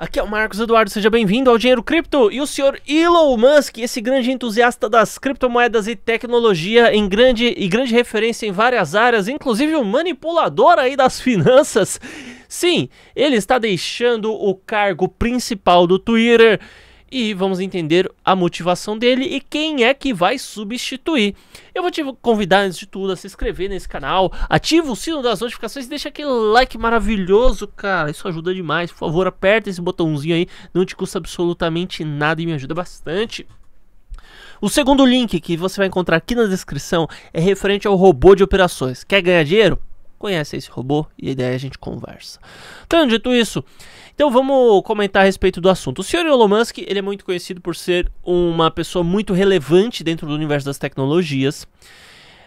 Aqui é o Marcos Eduardo, seja bem-vindo ao Dinheiro Cripto. E o senhor Elon Musk, esse grande entusiasta das criptomoedas e tecnologia em grande e grande referência em várias áreas, inclusive o um manipulador aí das finanças. Sim, ele está deixando o cargo principal do Twitter e vamos entender a motivação dele e quem é que vai substituir. Eu vou te convidar antes de tudo a se inscrever nesse canal, ativa o sino das notificações e deixa aquele like maravilhoso, cara. Isso ajuda demais. Por favor, aperta esse botãozinho aí, não te custa absolutamente nada e me ajuda bastante. O segundo link que você vai encontrar aqui na descrição é referente ao robô de operações. Quer ganhar dinheiro? conhece esse robô e daí a gente conversa. Então, dito isso, então vamos comentar a respeito do assunto. O senhor Elon Musk, ele é muito conhecido por ser uma pessoa muito relevante dentro do universo das tecnologias.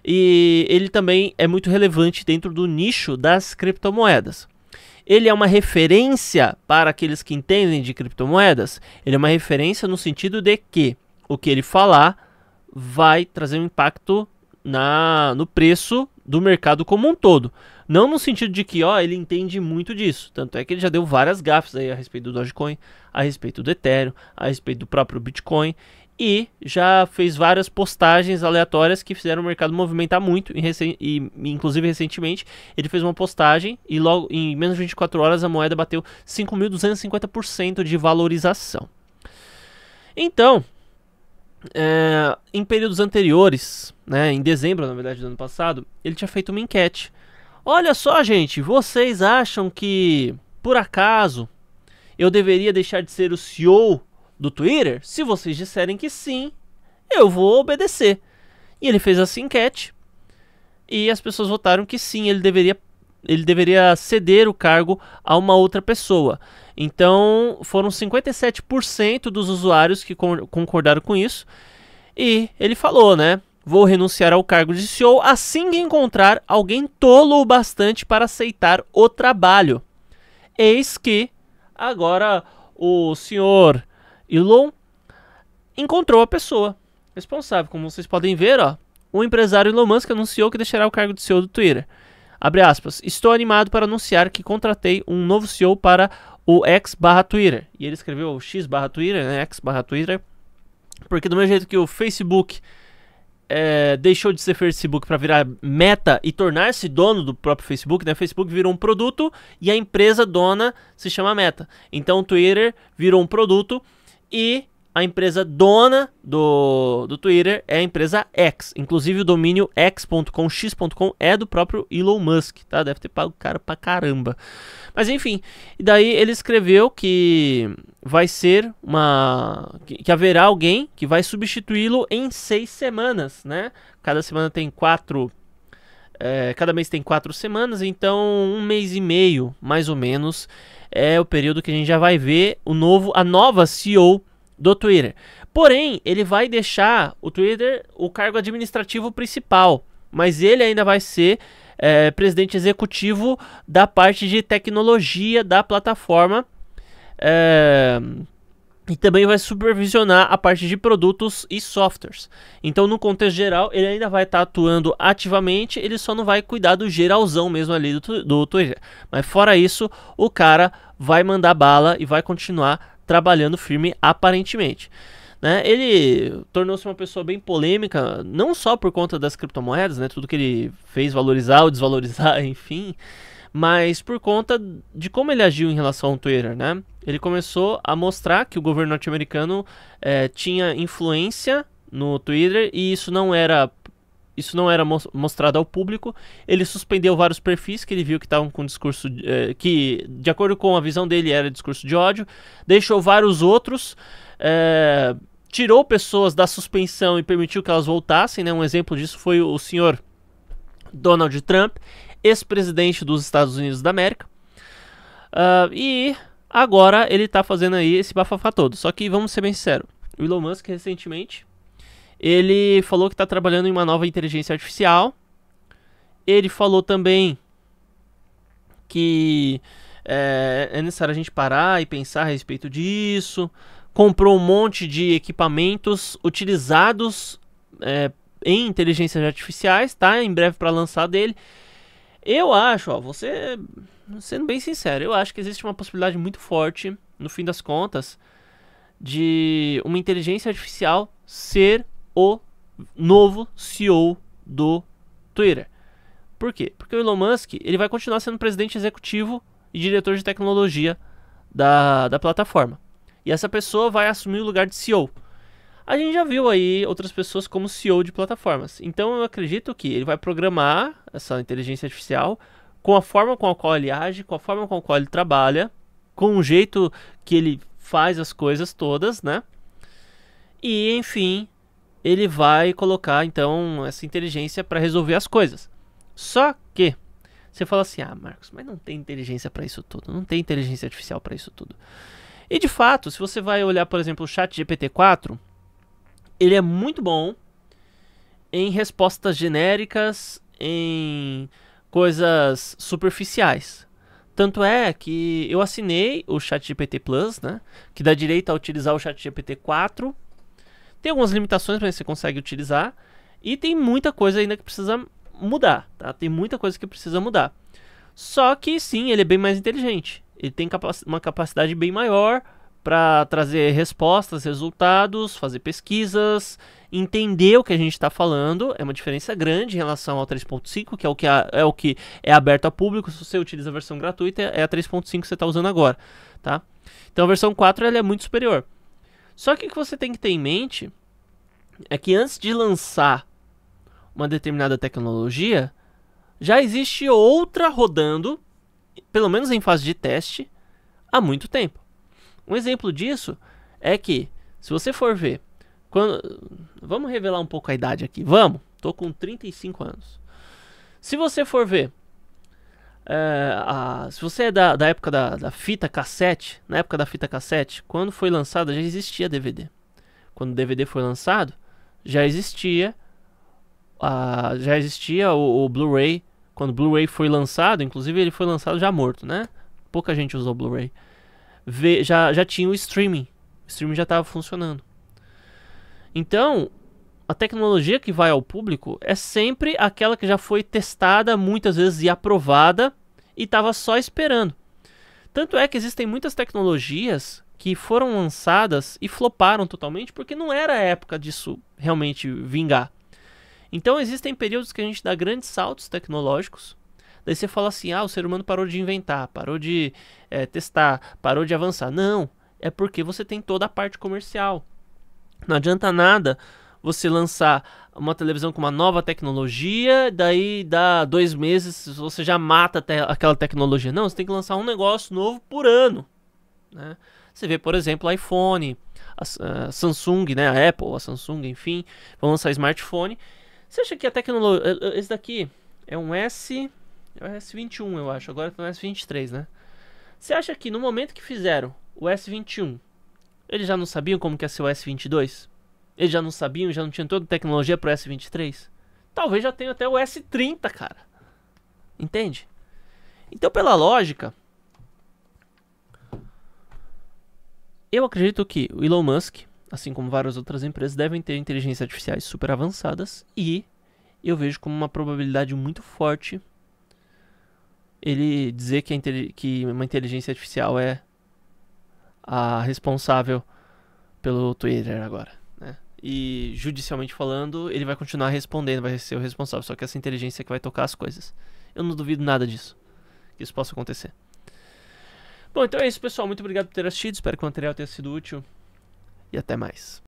E ele também é muito relevante dentro do nicho das criptomoedas. Ele é uma referência para aqueles que entendem de criptomoedas. Ele é uma referência no sentido de que o que ele falar vai trazer um impacto na, no preço do mercado como um todo. Não no sentido de que, ó, ele entende muito disso. Tanto é que ele já deu várias gafes aí a respeito do Dogecoin, a respeito do Ethereum, a respeito do próprio Bitcoin. E já fez várias postagens aleatórias que fizeram o mercado movimentar muito. E, e inclusive recentemente, ele fez uma postagem e logo em menos de 24 horas a moeda bateu 5.250% de valorização. Então, é, em períodos anteriores, né, em dezembro, na verdade, do ano passado, ele tinha feito uma enquete. Olha só, gente, vocês acham que, por acaso, eu deveria deixar de ser o CEO do Twitter? Se vocês disserem que sim, eu vou obedecer. E ele fez essa enquete e as pessoas votaram que sim, ele deveria ele deveria ceder o cargo a uma outra pessoa. Então, foram 57% dos usuários que concordaram com isso. E ele falou, né? Vou renunciar ao cargo de CEO assim que encontrar alguém tolo o bastante para aceitar o trabalho. Eis que agora o senhor Elon encontrou a pessoa responsável. Como vocês podem ver, ó, o empresário Elon Musk anunciou que deixará o cargo de CEO do Twitter. Abre aspas. Estou animado para anunciar que contratei um novo CEO para o X barra Twitter. E ele escreveu X barra Twitter, né? X barra Twitter. Porque do mesmo jeito que o Facebook é, deixou de ser Facebook para virar meta e tornar-se dono do próprio Facebook, né? Facebook virou um produto e a empresa dona se chama Meta. Então o Twitter virou um produto e a empresa dona do, do Twitter é a empresa X. Inclusive o domínio x.com, x.com é do próprio Elon Musk, tá? Deve ter pago caro pra caramba. Mas enfim, e daí ele escreveu que vai ser uma... que, que haverá alguém que vai substituí-lo em seis semanas, né? Cada semana tem quatro... É, cada mês tem quatro semanas, então um mês e meio, mais ou menos, é o período que a gente já vai ver o novo, a nova CEO do Twitter. Porém, ele vai deixar o Twitter o cargo administrativo principal, mas ele ainda vai ser é, presidente executivo da parte de tecnologia da plataforma. É, e também vai supervisionar a parte de produtos e softwares. Então, no contexto geral, ele ainda vai estar tá atuando ativamente, ele só não vai cuidar do geralzão mesmo ali do, do Twitter. Mas fora isso, o cara vai mandar bala e vai continuar trabalhando firme aparentemente. Né? Ele tornou-se uma pessoa bem polêmica, não só por conta das criptomoedas, né? tudo que ele fez valorizar ou desvalorizar, enfim, mas por conta de como ele agiu em relação ao Twitter. Né? Ele começou a mostrar que o governo norte-americano é, tinha influência no Twitter e isso não era isso não era mostrado ao público. Ele suspendeu vários perfis que ele viu que estavam com discurso eh, que, de acordo com a visão dele, era discurso de ódio. Deixou vários outros. Eh, tirou pessoas da suspensão e permitiu que elas voltassem. Né? Um exemplo disso foi o senhor Donald Trump, ex-presidente dos Estados Unidos da América. Uh, e agora ele está fazendo aí esse bafafá todo. Só que vamos ser bem sinceros. O Elon Musk recentemente ele falou que está trabalhando em uma nova inteligência artificial. Ele falou também que é, é necessário a gente parar e pensar a respeito disso. Comprou um monte de equipamentos utilizados é, em inteligências artificiais, tá? Em breve para lançar dele. Eu acho, ó, você sendo bem sincero, eu acho que existe uma possibilidade muito forte, no fim das contas, de uma inteligência artificial ser o novo CEO do Twitter. Por quê? Porque o Elon Musk ele vai continuar sendo presidente executivo e diretor de tecnologia da, da plataforma. E essa pessoa vai assumir o lugar de CEO. A gente já viu aí outras pessoas como CEO de plataformas. Então eu acredito que ele vai programar essa inteligência artificial com a forma com a qual ele age, com a forma com a qual ele trabalha, com o jeito que ele faz as coisas todas, né? E enfim, ele vai colocar então essa inteligência para resolver as coisas. Só que você fala assim: "Ah, Marcos, mas não tem inteligência para isso tudo, não tem inteligência artificial para isso tudo". E de fato, se você vai olhar, por exemplo, o Chat GPT-4, ele é muito bom em respostas genéricas, em coisas superficiais. Tanto é que eu assinei o GPT Plus, né? Que dá direito a utilizar o chat GPT 4 tem algumas limitações, mas você consegue utilizar. E tem muita coisa ainda que precisa mudar, tá? Tem muita coisa que precisa mudar. Só que sim, ele é bem mais inteligente. Ele tem capac uma capacidade bem maior para trazer respostas, resultados, fazer pesquisas, entender o que a gente está falando. É uma diferença grande em relação ao 3.5, que é o que a, é o que é aberto a público. Se você utiliza a versão gratuita, é a 3.5 que você está usando agora, tá? Então a versão 4 ela é muito superior. Só que o que você tem que ter em mente é que antes de lançar uma determinada tecnologia, já existe outra rodando, pelo menos em fase de teste, há muito tempo. Um exemplo disso é que, se você for ver, quando... vamos revelar um pouco a idade aqui, vamos, tô com 35 anos. Se você for ver é, a, se você é da, da época da, da, fita cassete, na época da fita cassete, quando foi lançada já existia DVD. Quando o DVD foi lançado, já existia a, já existia o, o Blu-ray. Quando o Blu-ray foi lançado, inclusive ele foi lançado já morto, né? Pouca gente usou Blu-ray. Já, já tinha o streaming. O streaming já estava funcionando. Então, a tecnologia que vai ao público é sempre aquela que já foi testada muitas vezes e aprovada e estava só esperando. Tanto é que existem muitas tecnologias que foram lançadas e floparam totalmente porque não era a época disso realmente vingar. Então existem períodos que a gente dá grandes saltos tecnológicos. Daí você fala assim: ah, o ser humano parou de inventar, parou de é, testar, parou de avançar. Não, é porque você tem toda a parte comercial. Não adianta nada você lançar uma televisão com uma nova tecnologia, daí dá dois meses, você já mata te aquela tecnologia. Não, você tem que lançar um negócio novo por ano. Né? Você vê, por exemplo, iPhone, a, a eh, Samsung, né? a Apple, a Samsung, enfim, vão lançar smartphone. Você acha que a tecnologia. Eh, eh, esse daqui é um S. É o S21, eu acho. Agora é um S23, né? Você acha que no momento que fizeram o S21, eles já não sabiam como que ia ser o S22? Eles já não sabiam, já não tinham toda a tecnologia pro S23? Talvez já tenha até o S30, cara. Entende? Então, pela lógica, eu acredito que o Elon Musk, assim como várias outras empresas, devem ter inteligências artificiais super avançadas e eu vejo como uma probabilidade muito forte ele dizer que, que uma inteligência artificial é a responsável pelo Twitter agora e judicialmente falando, ele vai continuar respondendo, vai ser o responsável. Só que essa inteligência é que vai tocar as coisas. Eu não duvido nada disso, que isso possa acontecer. Bom, então é isso, pessoal. Muito obrigado por ter assistido. Espero que o material tenha sido útil. E até mais.